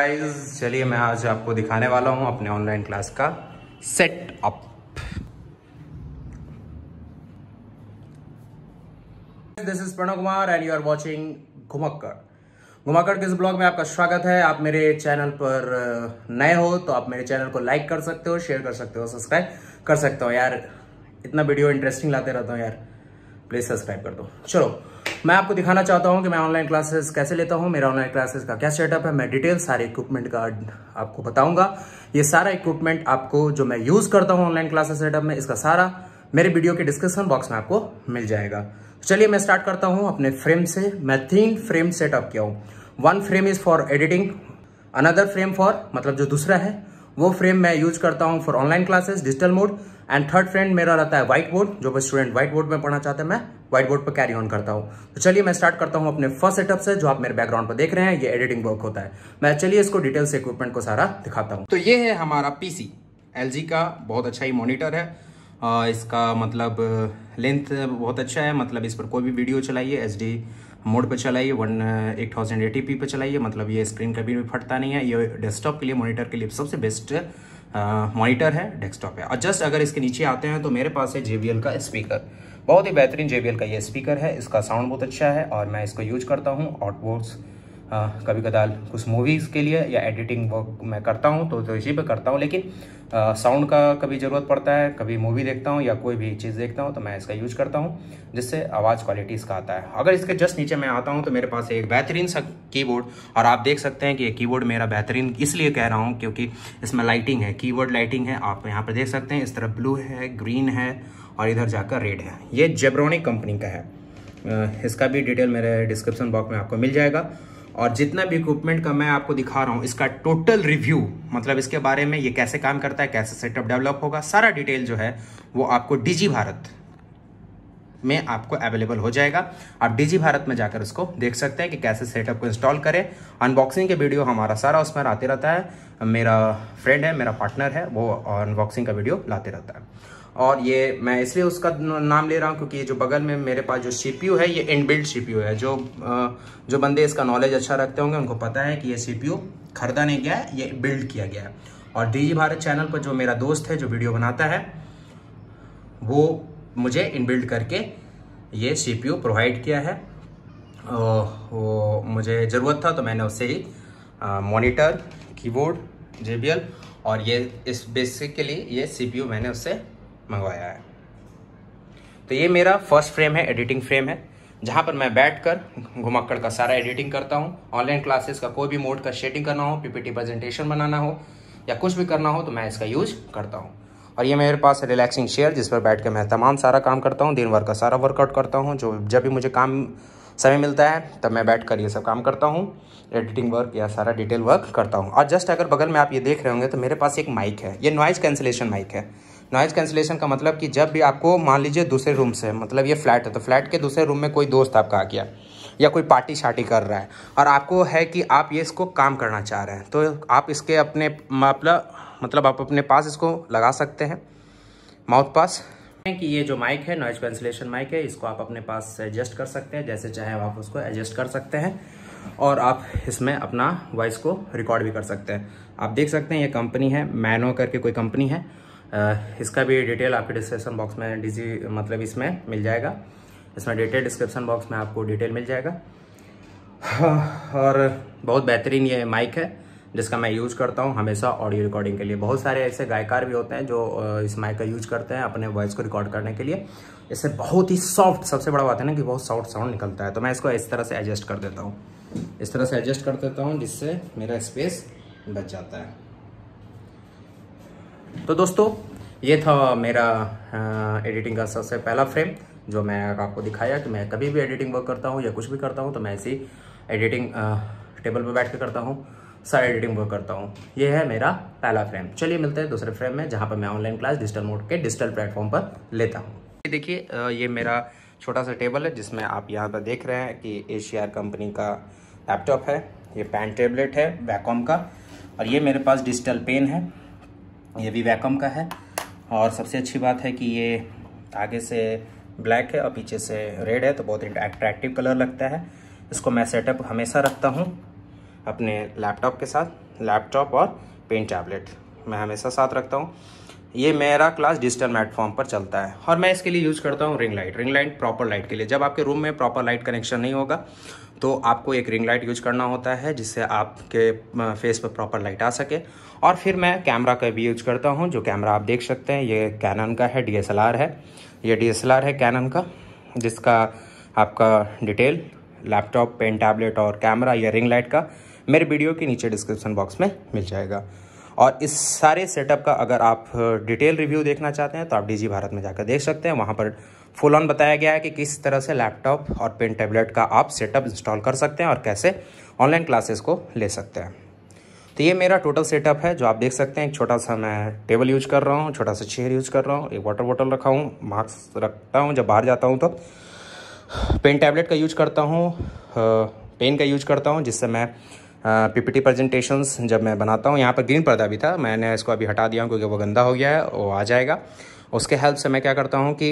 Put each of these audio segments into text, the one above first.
guys चलिए मैं आज आपको दिखाने वाला हूँ अपने ऑनलाइन क्लास का up this is Pranav Kumar and you are watching Ghumakkad Ghumakkad के इस ब्लॉग में आपका स्वागत है आप मेरे चैनल पर नए हो तो आप मेरे चैनल को लाइक कर सकते हो शेयर कर सकते हो सब्सक्राइब कर सकते हो यार इतना वीडियो इंटरेस्टिंग लाते रहता हूँ यार प्लीज़ सब्सक्राइब कर दो चलो मैं आपको दिखाना चाहता हूँ कि मैं ऑनलाइन क्लासेस कैसे लेता हूँ मेरा ऑनलाइन क्लासेस का क्या सेटअप है मैं डिटेल सारे इक्विपमेंट का आपको बताऊंगा ये सारा इक्विपमेंट आपको जो मैं यूज़ करता हूँ ऑनलाइन क्लासेस सेटअप में इसका सारा मेरे वीडियो के डिस्क्रिप्शन बॉक्स में आपको मिल जाएगा तो चलिए मैं स्टार्ट करता हूँ अपने फ्रेम से मैं तीन फ्रेम सेटअप किया हूँ one frame is for editing another frame for मतलब जो दूसरा है वो फ्रेम मैं यूज करता हूँ for online classes digital mode and third frame मेरा रहता है व्हाइट बोर्ड जो स्टूडेंट व्हाइट बोर्ड में पढ़ना चाहते हैं मैं व्हाइट बोर्ड पर कैरी ऑन करता हूँ तो चलिए मैं स्टार्ट करता हूँ अपने फर्स्ट सेटअप से जो आप मेरे बैकग्राउंड पर देख रहे हैं ये एडिटिंग वर्क होता है मैं चलिए इसको डिटेल्स इक्विपमेंट को सारा दिखाता हूँ तो ये है हमारा पीसी एल का बहुत अच्छा ही मॉनिटर है आ, इसका मतलब लेंथ बहुत अच्छा है मतलब इस पर कोई भी वीडियो चलाइए एच डी मोड पर चलाइए one eight thousand eighty P पर चलाइए मतलब ये स्क्रीन कभी भी फटता नहीं है ये डेस्कटॉप के लिए मॉनिटर के लिए सबसे बेस्ट मॉनिटर है डेस्कटॉप है और जस्ट अगर इसके नीचे आते हैं तो मेरे पास है जे का स्पीकर बहुत ही बेहतरीन जे का ये स्पीकर है इसका साउंड बहुत अच्छा है और मैं इसको यूज करता हूँ आउटबोर्ड्स आ, कभी कदार कुछ मूवीज़ के लिए या एडिटिंग वर्क मैं करता हूँ तो, तो इसी पे करता हूँ लेकिन साउंड का कभी ज़रूरत पड़ता है कभी मूवी देखता हूँ या कोई भी चीज़ देखता हूँ तो मैं इसका यूज करता हूँ जिससे आवाज़ क्वालिटी इसका आता है अगर इसके जस्ट नीचे मैं आता हूँ तो मेरे पास एक बेहतरीन सा कीबोर्ड और आप देख सकते हैं कि ये कीबोर्ड मेरा बेहतरीन इसलिए कह रहा हूँ क्योंकि इसमें लाइटिंग है कीबोर्ड लाइटिंग है आप यहाँ पर देख सकते हैं इस तरफ ब्लू है ग्रीन है और इधर जाकर रेड है ये जेब्रोनिक कंपनी का है इसका भी डिटेल मेरे डिस्क्रिप्शन बॉक्स में आपको मिल जाएगा और जितना भी इक्विपमेंट का मैं आपको दिखा रहा हूँ इसका टोटल रिव्यू मतलब इसके बारे में ये कैसे काम करता है कैसे सेटअप डेवलप होगा सारा डिटेल जो है वो आपको डिजी भारत में आपको अवेलेबल हो जाएगा आप डिजी भारत में जाकर उसको देख सकते हैं कि कैसे सेटअप को इंस्टॉल करें अनबॉक्सिंग के वीडियो हमारा सारा उसमें आते रहता है मेरा फ्रेंड है मेरा पार्टनर है वो अनबॉक्सिंग का वीडियो लाते रहता है और ये मैं इसलिए उसका नाम ले रहा हूँ क्योंकि ये जो बगल में मेरे पास जो सी है ये इनबिल्ट सीपीयू है जो जो बंदे इसका नॉलेज अच्छा रखते होंगे उनको पता है कि ये सीपीयू खरीदा नहीं गया है ये बिल्ड किया गया है और डी भारत चैनल पर जो मेरा दोस्त है जो वीडियो बनाता है वो मुझे इनबिल्ड करके ये सीपीयू प्रोवाइड किया है वो मुझे ज़रूरत था तो मैंने उससे ही मोनिटर कीबोर्ड जे और ये इस बेसिकली ये सी मैंने उससे मंगवाया है तो ये मेरा फर्स्ट फ्रेम है एडिटिंग फ्रेम है जहाँ पर मैं बैठ कर घुमक्कड़ का सारा एडिटिंग करता हूँ ऑनलाइन क्लासेस का कोई भी मोड का शेडिंग करना हो पीपीटी प्रेजेंटेशन बनाना हो या कुछ भी करना हो तो मैं इसका यूज करता हूँ और ये मेरे पास रिलैक्सिंग चेयर जिस पर बैठ कर मैं तमाम सारा काम करता हूँ दिन भर का सारा वर्कआउट करता हूँ जो जब भी मुझे काम समय मिलता है तब मैं बैठ कर ये सब काम करता हूँ एडिटिंग वर्क या सारा डिटेल वर्क करता हूँ और जस्ट अगर बगल में आप ये देख रहे होंगे तो मेरे पास एक माइक है ये नॉइज़ कैंसिलेशन माइक है नॉइज़ कैंसिलेशन का मतलब कि जब भी आपको मान लीजिए दूसरे रूम से मतलब ये फ्लैट है तो फ्लैट के दूसरे रूम में कोई दोस्त आपका आ गया या कोई पार्टी शार्टी कर रहा है और आपको है कि आप ये इसको काम करना चाह रहे हैं तो आप इसके अपने मतलब मतलब आप अपने पास इसको लगा सकते हैं माउथ पास कि ये जो माइक है नॉइज कैंसिलेशन माइक है इसको आप अपने पास एडजस्ट कर सकते हैं जैसे चाहे आप उसको एडजस्ट कर सकते हैं और आप इसमें अपना वॉइस को रिकॉर्ड भी कर सकते हैं आप देख सकते हैं ये कंपनी है मैनो करके कोई कंपनी है इसका भी डिटेल आपके डिस्क्रिप्सन बॉक्स में डिजी मतलब इसमें मिल जाएगा इसमें डिटेल डिस्क्रिप्सन बॉक्स में आपको डिटेल मिल जाएगा हाँ, और बहुत बेहतरीन ये माइक है जिसका मैं यूज़ करता हूँ हमेशा ऑडियो रिकॉर्डिंग के लिए बहुत सारे ऐसे गायकार भी होते हैं जो इस माइक का यूज़ करते हैं अपने वॉइस को रिकॉर्ड करने के लिए इससे बहुत ही सॉफ्ट सबसे बड़ा बात है ना कि बहुत सॉफ्ट साउंड निकलता है तो मैं इसको इस तरह से एडजस्ट कर देता हूँ इस तरह से एडजस्ट कर देता हूँ जिससे मेरा स्पेस बच जाता है तो दोस्तों ये था मेरा आ, एडिटिंग का सबसे पहला फ्रेम जो मैं आपको दिखाया कि मैं कभी भी एडिटिंग वर्क करता हूँ या कुछ भी करता हूँ तो मैं ऐसी एडिटिंग टेबल पर बैठ कर करता हूँ सारा एडिटिंग वर्क करता हूँ ये है मेरा पहला फ्रेम चलिए मिलते हैं दूसरे फ्रेम में जहाँ पर मैं ऑनलाइन क्लास डिजिटल मोड के डिजिटल प्लेटफॉर्म पर लेता हूँ देखिए ये मेरा छोटा सा टेबल है जिसमें आप यहाँ पर देख रहे हैं कि एशियार कंपनी का लैपटॉप है ये पैन टेबलेट है वैकॉम का और ये मेरे पास डिजिटल पेन है ये भी वैकम का है और सबसे अच्छी बात है कि ये आगे से ब्लैक है और पीछे से रेड है तो बहुत ही अट्रैक्टिव कलर लगता है इसको मैं सेटअप हमेशा रखता हूँ अपने लैपटॉप के साथ लैपटॉप और पेन टैबलेट मैं हमेशा साथ रखता हूँ ये मेरा क्लास डिजिटल प्लेटफॉर्म पर चलता है और मैं इसके लिए यूज़ करता हूँ ring light ring light proper light के लिए जब आपके रूम में प्रॉपर लाइट कनेक्शन नहीं होगा तो आपको एक रिंग लाइट यूज करना होता है जिससे आपके फेस पर प्रॉपर लाइट आ सके और फिर मैं कैमरा का भी यूज करता हूँ जो कैमरा आप देख सकते हैं ये कैनन का है डी है ये डी है कैनन का जिसका आपका डिटेल लैपटॉप पेन टैबलेट और कैमरा या रिंग लाइट का मेरे वीडियो के नीचे डिस्क्रिप्शन बॉक्स में मिल जाएगा और इस सारे सेटअप का अगर आप डिटेल रिव्यू देखना चाहते हैं तो आप डीजी भारत में जाकर देख सकते हैं वहाँ पर फुल ऑन बताया गया है कि किस तरह से लैपटॉप और पेन टैबलेट का आप सेटअप इंस्टॉल कर सकते हैं और कैसे ऑनलाइन क्लासेस को ले सकते हैं तो ये मेरा टोटल सेटअप है जो आप देख सकते हैं एक छोटा सा मैं टेबल यूज कर रहा हूँ छोटा सा चेयर यूज कर रहा हूँ एक वाटर बॉटल रखा हूँ मास्क रखता हूँ जब बाहर जाता हूँ तो पेन टैबलेट का यूज करता हूँ पेन का यूज करता हूँ जिससे मैं पीपीटी प्रेजेंटेशंस जब मैं बनाता हूँ यहाँ पर ग्रीन पर्दा भी था मैंने इसको अभी हटा दिया हूँ क्योंकि वो गंदा हो गया है वो आ जाएगा उसके हेल्प से मैं क्या करता हूँ कि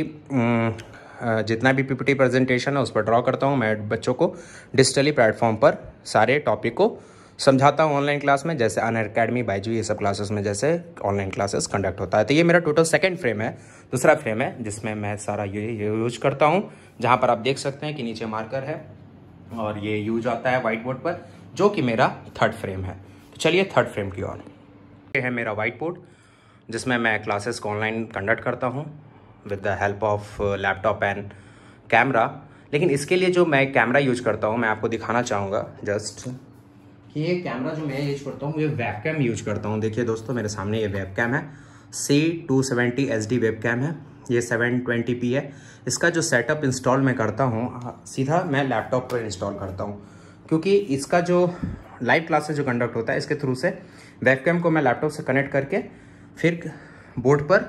जितना भी पीपीटी प्रेजेंटेशन है उस पर ड्रॉ करता हूँ मैं बच्चों को डिजिटली प्लेटफॉर्म पर सारे टॉपिक को समझाता हूँ ऑनलाइन क्लास में जैसे अन अकेडमी बाइजू ये सब क्लासेस में जैसे ऑनलाइन क्लासेस कंडक्ट होता है तो ये मेरा टोटल सेकंड फ्रेम है दूसरा फ्रेम है जिसमें मैं सारा ये यूज करता हूँ जहाँ पर आप देख सकते हैं कि नीचे मार्कर है और ये यूज आता है वाइट बोर्ड पर जो कि मेरा थर्ड फ्रेम है तो चलिए थर्ड फ्रेम की ओर ये है मेरा वाइट बोर्ड जिसमें मैं क्लासेस को ऑनलाइन कंडक्ट करता हूँ with the help of laptop and camera लेकिन इसके लिए जो मैं कैमरा यूज करता हूँ मैं आपको दिखाना चाहूँगा जस्ट कि ये कैमरा जो मैं यूज करता हूँ ये वेब कैम यूज करता हूँ देखिए दोस्तों मेरे सामने ये वेब कैम है C two seventy H D webcam है ये सेवन ट्वेंटी पी है इसका जो सेटअप इंस्टॉल मैं करता हूँ सीधा मैं लैपटॉप पर इंस्टॉल करता हूँ क्योंकि इसका जो लाइव क्लासेस जो कंडक्ट होता है इसके थ्रू से वेबकैम को मैं लैपटॉप से कनेक्ट करके फिर बोर्ड पर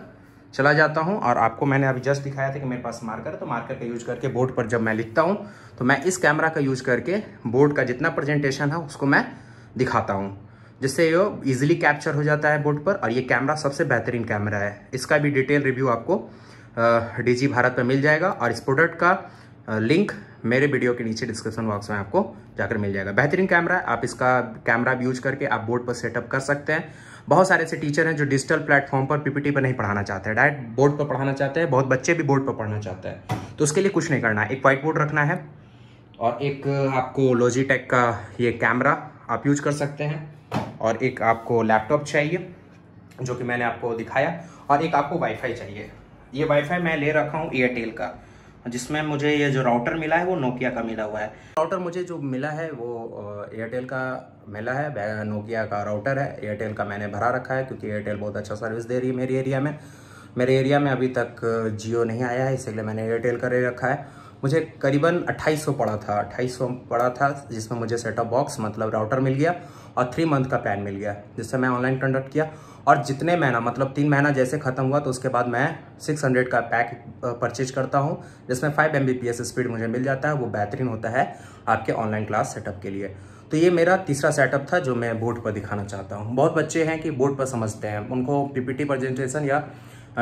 चला जाता हूँ और आपको मैंने अभी जस्ट दिखाया था कि मेरे पास मार्कर है तो मार्कर का यूज करके बोर्ड पर जब मैं लिखता हूँ तो मैं इस कैमरा का यूज करके बोर्ड का जितना प्रेजेंटेशन है उसको मैं दिखाता हूँ जिससे ये इजीली कैप्चर हो जाता है बोर्ड पर और ये कैमरा सबसे बेहतरीन कैमरा है इसका भी डिटेल रिव्यू आपको डी भारत पर मिल जाएगा और इस प्रोडक्ट का लिंक मेरे वीडियो के नीचे डिस्क्रिप्शन बॉक्स में आपको जाकर मिल जाएगा बेहतरीन कैमरा है आप इसका कैमरा भी यूज करके आप बोर्ड पर सेटअप कर सकते हैं बहुत सारे ऐसे टीचर हैं जो डिजिटल प्लेटफॉर्म पर पीपीटी पर नहीं पढ़ाना चाहते हैं डायरेक्ट बोर्ड पर पढ़ाना चाहते हैं बहुत बच्चे भी बोर्ड पर पढ़ना चाहते हैं तो उसके लिए कुछ नहीं करना है एक व्हाइट बोर्ड रखना है और एक आपको लॉजीटेक का ये कैमरा आप यूज कर सकते हैं और एक आपको लैपटॉप चाहिए जो कि मैंने आपको दिखाया और एक आपको वाईफाई चाहिए ये वाईफाई मैं ले रखा हूँ एयरटेल का जिसमें मुझे ये जो राउटर मिला है वो नोकिया का मिला हुआ है राउटर मुझे जो मिला है वो एयरटेल का मिला है नोकिया का राउटर है एयरटेल का मैंने भरा रखा है क्योंकि एयरटेल बहुत अच्छा सर्विस दे रही है मेरे एरिया में मेरे एरिया में अभी तक जियो नहीं आया है इसीलिए मैंने एयरटेल का रखा है मुझे करीबन 2800 पड़ा था 2800 पड़ा था जिसमें मुझे सेटअप बॉक्स मतलब राउटर मिल गया और थ्री मंथ का प्लान मिल गया जिससे मैं ऑनलाइन कंडक्ट किया और जितने महीना मतलब तीन महीना जैसे ख़त्म हुआ तो उसके बाद मैं 600 का पैक परचेज करता हूँ जिसमें 5 एम स्पीड मुझे मिल जाता है वो बेहतरीन होता है आपके ऑनलाइन क्लास सेटअप के लिए तो ये मेरा तीसरा सेटअप था जो मैं बोर्ड पर दिखाना चाहता हूँ बहुत बच्चे हैं कि बोर्ड पर समझते हैं उनको पीपीटी प्रेजेंटेशन या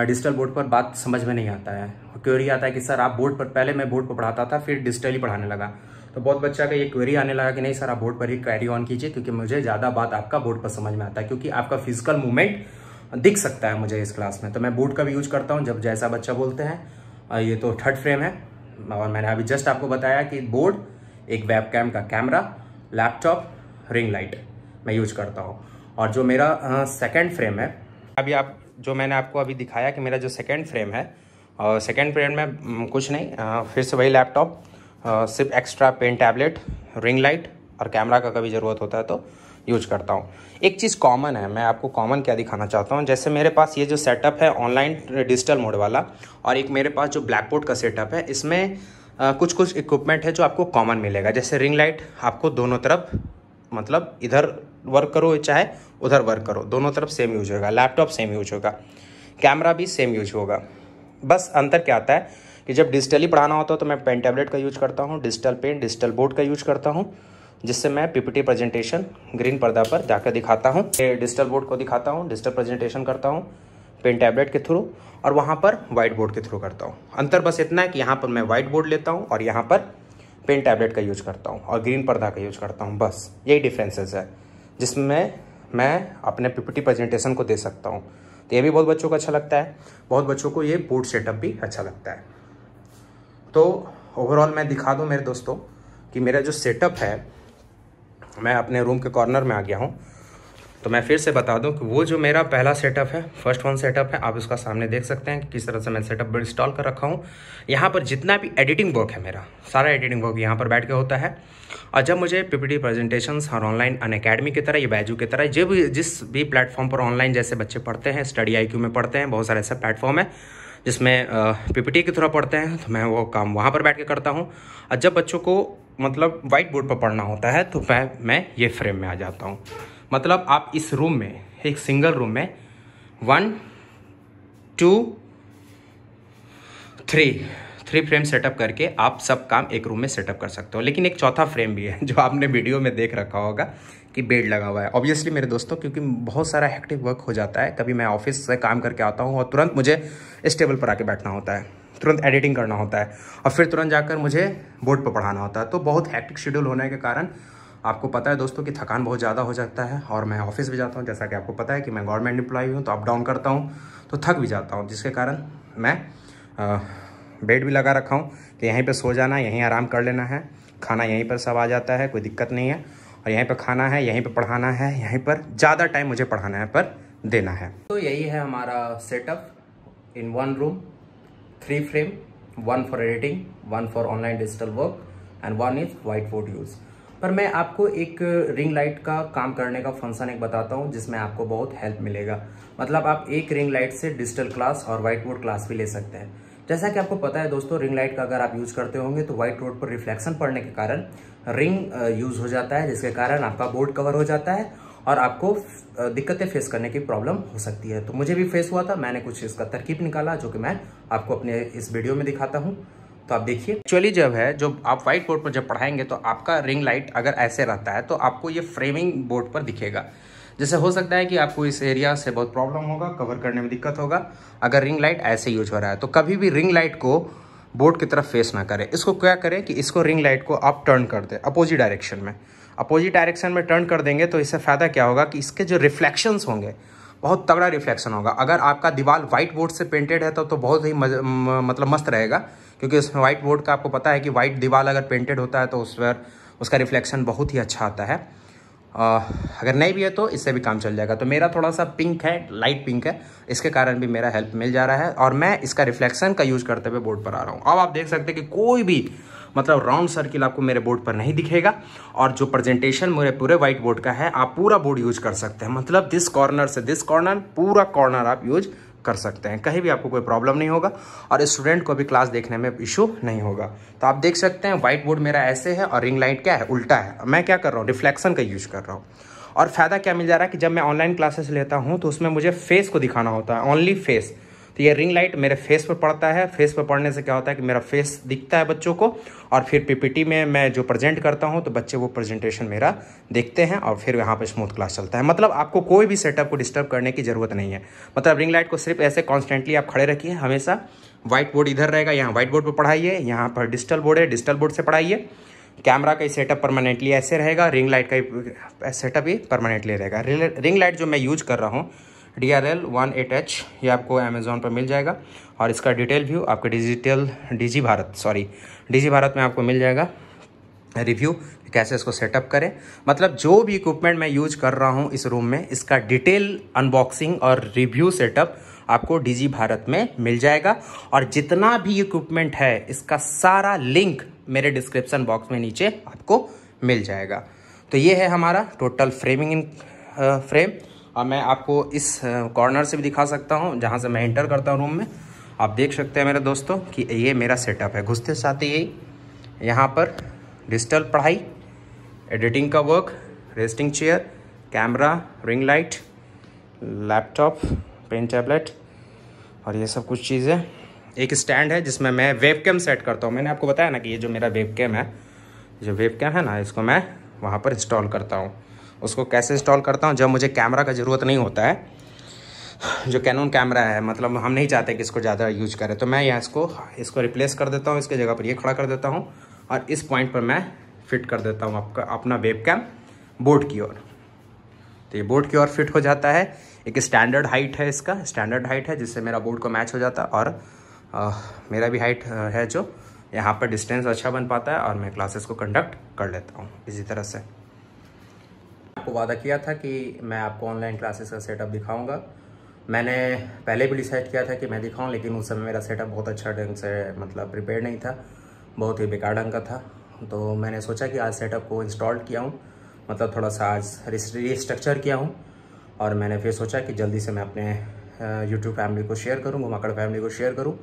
डिजिटल बोर्ड पर बात समझ में नहीं आता है क्योरी आता है कि सर आप बोर्ड पर पहले मैं बोर्ड पर पढ़ाता था फिर डिजिटली पढ़ाने लगा तो बहुत बच्चा का ये क्वेरी आने लगा कि नहीं सर आप बोर्ड पर ही कैरी ऑन कीजिए क्योंकि मुझे ज़्यादा बात आपका बोर्ड पर समझ में आता है क्योंकि आपका फिजिकल मूवमेंट दिख सकता है मुझे इस क्लास में तो मैं बोर्ड का भी यूज करता हूँ जब जैसा बच्चा बोलते हैं ये तो थर्ड फ्रेम है और मैंने अभी जस्ट आपको बताया कि बोर्ड एक वेब कैम का कैमरा लैपटॉप रिंग लाइट मैं यूज करता हूँ और जो मेरा सेकेंड फ्रेम है अभी आप जो मैंने आपको अभी दिखाया कि मेरा जो सेकेंड फ्रेम है और सेकेंड फ्रेम में कुछ नहीं आ, फिर से वही लैपटॉप सिर्फ extra pen tablet ring light और कैमरा का कभी ज़रूरत होता है तो यूज करता हूँ एक चीज़ कॉमन है मैं आपको कॉमन क्या दिखाना चाहता हूँ जैसे मेरे पास ये जो सेटअप है ऑनलाइन डिजिटल मोड वाला और एक मेरे पास जो ब्लैकबोर्ड का सेटअप है इसमें आ, कुछ कुछ इक्विपमेंट है जो आपको कॉमन मिलेगा जैसे रिंग लाइट आपको दोनों तरफ मतलब इधर वर्क करो चाहे उधर वर्क करो दोनों तरफ सेम यूज होगा लैपटॉप सेम यूज होगा कैमरा भी सेम यूज होगा बस अंतर क्या आता है कि जब डिजिटली पढ़ाना होता है तो मैं पेन टैबलेट का यूज करता हूँ डिजिटल पेन डिजिटल बोर्ड का यूज करता हूँ जिससे मैं पीपीटी प्रेजेंटेशन ग्रीन पर्दा पर जाकर दिखाता हूँ डिजिटल बोर्ड को दिखाता हूँ डिजिटल प्रेजेंटेशन करता हूँ पेन टैबलेट के थ्रू और वहाँ पर वाइट बोर्ड के थ्रू करता हूँ अंतर बस इतना है कि यहाँ पर मैं वाइट बोर्ड लेता हूँ और यहाँ पर पेन टैबलेट का यूज करता हूँ और ग्रीन पर्दा का यूज करता हूँ बस यही डिफ्रेंसेस है जिसमें मैं अपने पीपीटी प्रेजेंटेशन को दे सकता हूँ तो ये भी बहुत बच्चों को अच्छा लगता है बहुत बच्चों को ये बोर्ड सेटअप भी अच्छा लगता है तो ओवरऑल मैं दिखा दूँ मेरे दोस्तों कि मेरा जो सेटअप है मैं अपने रूम के कॉर्नर में आ गया हूँ तो मैं फिर से बता दूं कि वो जो मेरा पहला सेटअप है फर्स्ट वन सेटअप है आप उसका सामने देख सकते हैं कि किस तरह से मैं सेटअप इंस्टॉल कर रखा हूँ यहाँ पर जितना भी एडिटिंग वर्क है मेरा सारा एडिटिंग वर्क यहाँ पर बैठ के होता है और जब मुझे पीपीटी प्रेजेंटेशन और ऑनलाइन अन अकेडमी की तरह या बैजू की तरह जब जिस भी प्लेटफॉर्म पर ऑनलाइन जैसे बच्चे पढ़ते हैं स्टडी आई में पढ़ते हैं बहुत सारे ऐसे प्लेटफॉर्म है जिसमें पीपीटी के थ्रू पढ़ते हैं तो मैं वो काम वहाँ पर बैठ के करता हूँ और जब बच्चों को मतलब वाइट बोर्ड पर पढ़ना होता है तो मैं मैं ये फ्रेम में आ जाता हूँ मतलब आप इस रूम में एक सिंगल रूम में one two three three frame setup करके आप सब काम एक रूम में सेटअप कर सकते हो लेकिन एक चौथा फ्रेम भी है जो आपने वीडियो में देख रखा होगा कि बेड लगा हुआ है ऑब्वियसली मेरे दोस्तों क्योंकि बहुत सारा हेक्टिक वर्क हो जाता है कभी मैं ऑफिस से काम करके आता हूँ और तुरंत मुझे इस टेबल पर आके बैठना होता है तुरंत एडिटिंग करना होता है और फिर तुरंत जाकर मुझे बोर्ड पर पढ़ाना होता है तो बहुत हैक्टिक शेड्यूल होने के कारण आपको पता है दोस्तों कि थकान बहुत ज़्यादा हो जाता है और मैं ऑफिस भी जाता हूँ जैसा कि आपको पता है कि मैं गवर्नमेंट एम्प्लॉई हूँ तो अप डाउन करता हूँ तो थक भी जाता हूँ जिसके कारण मैं बेड भी लगा रखा हूँ कि यहीं पर सो जाना यहीं आराम कर लेना है खाना यहीं पर सब आ जाता है कोई दिक्कत नहीं है और यहीं पर खाना है यहीं पर पढ़ाना है यहीं पर ज़्यादा टाइम मुझे पढ़ाना है पर देना है तो यही है हमारा setup in one room three frame one for editing one for online digital work and one is white board use पर मैं आपको एक रिंग लाइट का काम करने का फंक्शन एक बताता हूँ जिसमें आपको बहुत हेल्प मिलेगा मतलब आप एक रिंग लाइट से डिजिटल क्लास और वाइट बोर्ड क्लास भी ले सकते हैं जैसा कि आपको पता है दोस्तों रिंग लाइट का अगर आप यूज़ करते होंगे तो वाइट रोड पर रिफ्लेक्शन पड़ने के कारण रिंग यूज़ हो जाता है जिसके कारण आपका बोर्ड कवर हो जाता है और आपको दिक्कतें फेस करने की प्रॉब्लम हो सकती है तो मुझे भी फेस हुआ था मैंने कुछ इसका तरकीब निकाला जो कि मैं आपको अपने इस वीडियो में दिखाता हूँ तो आप देखिए एक्चुअली जब है जब आप व्हाइट बोर्ड पर जब पढ़ाएंगे तो आपका रिंग लाइट अगर ऐसे रहता है तो आपको ये फ्रेमिंग बोर्ड पर दिखेगा जैसे हो सकता है कि आपको इस एरिया से बहुत प्रॉब्लम होगा कवर करने में दिक्कत होगा अगर रिंग लाइट ऐसे यूज हो रहा है तो कभी भी रिंग लाइट को बोर्ड की तरफ फेस ना करें इसको क्या करें कि इसको रिंग लाइट को आप टर्न कर दें अपोजिट डायरेक्शन में अपोजिट डायरेक्शन में टर्न कर देंगे तो इससे फ़ायदा क्या होगा कि इसके जो रिफ्लेक्शंस होंगे बहुत तगड़ा रिफ्लेक्शन होगा अगर आपका दीवार व्हाइट बोर्ड से पेंटेड है तो तो बहुत ही मज, म, मतलब मस्त रहेगा क्योंकि उसमें वाइट बोर्ड का आपको पता है कि वाइट दीवार अगर पेंटेड होता है तो उस पर उसका रिफ्लेक्शन बहुत ही अच्छा आता है आ, अगर नहीं भी है तो इससे भी काम चल जाएगा तो मेरा थोड़ा सा पिंक है लाइट पिंक है इसके कारण भी मेरा हेल्प मिल जा रहा है और मैं इसका रिफ्लेक्शन का यूज़ करते हुए बोर्ड पर आ रहा हूँ अब आप देख सकते हैं कि कोई भी मतलब राउंड सर्किल आपको मेरे बोर्ड पर नहीं दिखेगा और जो प्रेजेंटेशन मेरे पूरे वाइट बोर्ड का है आप पूरा बोर्ड यूज कर सकते हैं मतलब दिस कॉर्नर से दिस कॉर्नर पूरा कॉर्नर आप यूज कर सकते हैं कहीं भी आपको कोई प्रॉब्लम नहीं होगा और स्टूडेंट को भी क्लास देखने में इशू नहीं होगा तो आप देख सकते हैं व्हाइट बोर्ड मेरा ऐसे है और रिंग लाइट क्या है उल्टा है मैं क्या कर रहा हूँ रिफ्लेक्शन का यूज़ कर रहा हूँ और फ़ायदा क्या मिल जा रहा है कि जब मैं ऑनलाइन क्लासेस लेता हूँ तो उसमें मुझे फेस को दिखाना होता है ओनली फेस तो ये रिंग लाइट मेरे फेस पर पड़ता है फेस पर पड़ने से क्या होता है कि मेरा फेस दिखता है बच्चों को और फिर पीपीटी में मैं जो प्रेजेंट करता हूँ तो बच्चे वो प्रेजेंटेशन मेरा देखते हैं और फिर यहाँ पर स्मूथ क्लास चलता है मतलब आपको कोई भी सेटअप को डिस्टर्ब करने की ज़रूरत नहीं है मतलब रिंग लाइट को सिर्फ ऐसे कॉन्स्टेंटली आप खड़े रखिए हमेशा व्हाइट बोर्ड इधर रहेगा यहाँ व्हाइट बोर्ड पर पढ़ाइए यहाँ पर डिजिटल बोर्ड है डिजिटल बोर्ड से पढ़ाइए कैमरा का सेटअप परमानेंटली ऐसे रहेगा रिंग लाइट का सेटअप ही परमानेंटली रहेगा रिंग लाइट जो मैं यूज कर रहा हूँ D R L one eight H ये आपको अमेज़ोन पर मिल जाएगा और इसका डिटेल व्यू आपके digital DG Bharat sorry DG Bharat में आपको मिल जाएगा रिव्यू कैसे इसको सेटअप करें मतलब जो भी इक्विपमेंट मैं यूज कर रहा हूँ इस रूम में इसका डिटेल अनबॉक्सिंग और रिव्यू सेटअप आपको डीजी भारत में मिल जाएगा और जितना भी इक्विपमेंट है इसका सारा लिंक मेरे डिस्क्रिप्शन बॉक्स में नीचे आपको मिल जाएगा तो ये है हमारा टोटल फ्रेमिंग इन फ्रेम और मैं आपको इस कॉर्नर से भी दिखा सकता हूँ जहाँ से मैं इंटर करता हूँ रूम में आप देख सकते हैं मेरे दोस्तों कि ये मेरा सेटअप है घुसते साथ ही यही यहाँ पर डिजिटल पढ़ाई एडिटिंग का work resting chair camera ring light laptop pen tablet और ये सब कुछ चीज़ें एक स्टैंड है जिसमें मैं वेबकैम सेट करता हूँ मैंने आपको बताया ना कि ये जो मेरा वेबकैम है जो वेबकैम है ना इसको मैं वहाँ पर इंस्टॉल करता हूँ उसको कैसे इंस्टॉल करता हूँ जब मुझे कैमरा का ज़रूरत नहीं होता है जो कैनून कैमरा है मतलब हम नहीं चाहते कि इसको ज़्यादा यूज करें तो मैं यहाँ इसको इसको रिप्लेस कर देता हूँ इसके जगह पर ये खड़ा कर देता हूँ और इस पॉइंट पर मैं फिट कर देता हूँ आपका अपना वेब कैम बोर्ड की ओर तो ये बोर्ड की ओर फिट हो जाता है एक स्टैंडर्ड हाइट है इसका स्टैंडर्ड हाइट है जिससे मेरा बोर्ड को मैच हो जाता है और आ, मेरा भी हाइट है जो यहाँ पर डिस्टेंस अच्छा बन पाता है और मैं क्लासेस को कंडक्ट कर लेता हूँ इसी तरह से आपको वादा किया था कि मैं आपको ऑनलाइन क्लासेस का सेटअप दिखाऊंगा मैंने पहले भी डिसाइड किया था कि मैं दिखाऊं लेकिन उस समय मेरा सेटअप बहुत अच्छा ढंग से मतलब प्रिपेयर नहीं था बहुत ही बेकार ढंग का था तो मैंने सोचा कि आज सेटअप को इंस्टॉल किया हूँ मतलब थोड़ा सा आज रिस्ट्रक्चर किया हूँ और मैंने फिर सोचा कि जल्दी से मैं अपने यूट्यूब फैमिली को शेयर करूँ घुमाकड़ फैमिली को शेयर करूँ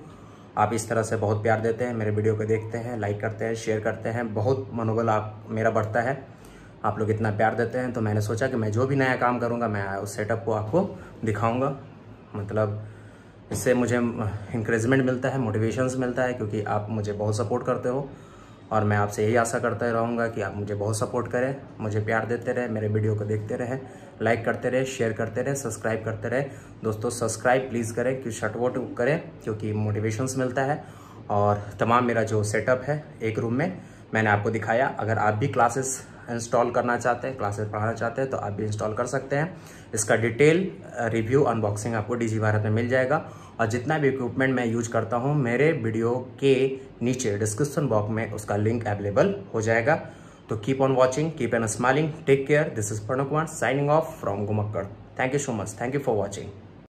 आप इस तरह से बहुत प्यार देते हैं मेरे वीडियो को देखते हैं लाइक करते हैं शेयर करते हैं बहुत मनोबल आप मेरा बढ़ता है आप लोग इतना प्यार देते हैं तो मैंने सोचा कि मैं जो भी नया काम करूँगा मैं उस सेटअप को आपको दिखाऊँगा मतलब इससे मुझे इंक्रेजमेंट मिलता है मोटिवेशंस मिलता है क्योंकि आप मुझे बहुत सपोर्ट करते हो और मैं आपसे यही आशा करता रहूँगा कि आप मुझे बहुत सपोर्ट करें मुझे प्यार देते रहे मेरे वीडियो को देखते रहें लाइक करते रहे शेयर करते रहे सब्सक्राइब करते रहे दोस्तों सब्सक्राइब प्लीज़ करें कि शर्ट वोट करें क्योंकि मोटिवेशंस मिलता है और तमाम मेरा जो सेटअप है एक रूम में मैंने आपको दिखाया अगर आप भी क्लासेस इंस्टॉल करना चाहते हैं क्लासेस पढ़ाना चाहते हैं तो आप भी इंस्टॉल कर सकते हैं इसका डिटेल रिव्यू अनबॉक्सिंग आपको डी भारत में मिल जाएगा और जितना भी इक्विपमेंट मैं यूज करता हूँ मेरे वीडियो के नीचे डिस्क्रिप्सन बॉक्स में उसका लिंक अवेलेबल हो जाएगा तो keep on watching keep and smiling take care this is Pranav Kumar signing off from Ghumakkad thank you so much thank you for watching